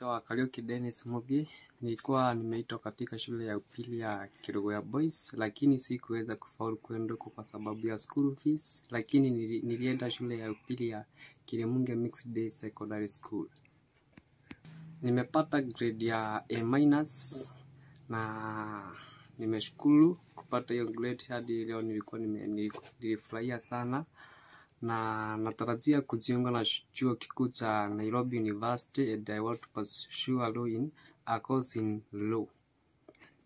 Naitwa Kariuki Dennis Mugi. Nilikuwa nimeitwa katika shule ya upili ya Kilugweya Boys, lakini sikuweza kufaulu kwenda huko kwa sababu ya school fees, lakini nilienda shule ya upili ya Kilimunge Mixed Day Secondary School. Nimepata grade ya A minus na nimeshukuru kupata hiyo grade. Hadi leo nilikuwa nime, nilifurahia sana na natarajia kujiunga na chuo kikuu cha Nairobi University and I want to pursue a law in a course in law.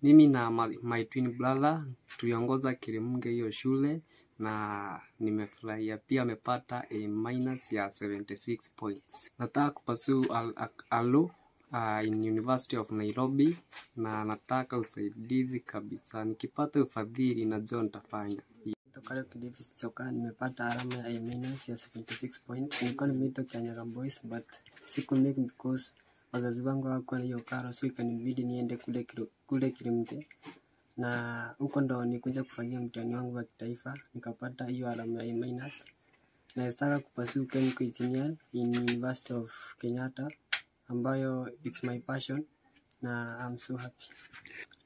Mimi na my twin brother tuliongoza Kilimunge hiyo shule na nimefurahia pia, amepata a minus ya 76 points. Nataka kupasuu alo uh, in University of Nairobi na nataka usaidizi kabisa, nikipata ufadhili na John tafanya kutoka leo Davis Choka nimepata alama ya minus ya 76 point. Nilikuwa nimeitwa Kianyaga Boys but siku sikumake because wazazi wangu wako na hiyo karo, so ikanibidi niende kule kilo, kule Kilimte na huko ndo nikuja kufanyia mtihani wangu wa kitaifa, nikapata hiyo alama ya minus na nataka kupasuu chemical engineer in University of Kenyatta ambayo it's my passion na I'm so happy.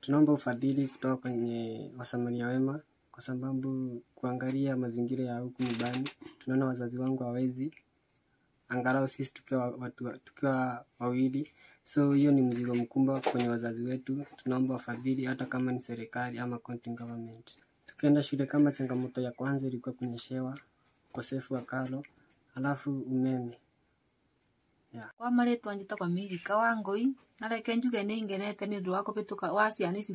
Tunaomba ufadhili kutoka kwenye wasamaria wema kwa sababu kuangalia mazingira ya huku nyumbani, tunaona wazazi wangu hawezi angalau sisi tukiwa, watu, tukiwa wawili. So hiyo ni mzigo mkubwa kwenye wazazi wetu, tunaomba wafadhili, hata kama ni serikali ama county government. Tukienda shule, kama changamoto ya kwanza ilikuwa kunyeshewa, ukosefu wa karo, alafu umeme yeah. kwa mare twanjita kwa miri kawangoi nareke njuge ni ni undu wa kubituka wa ciana ici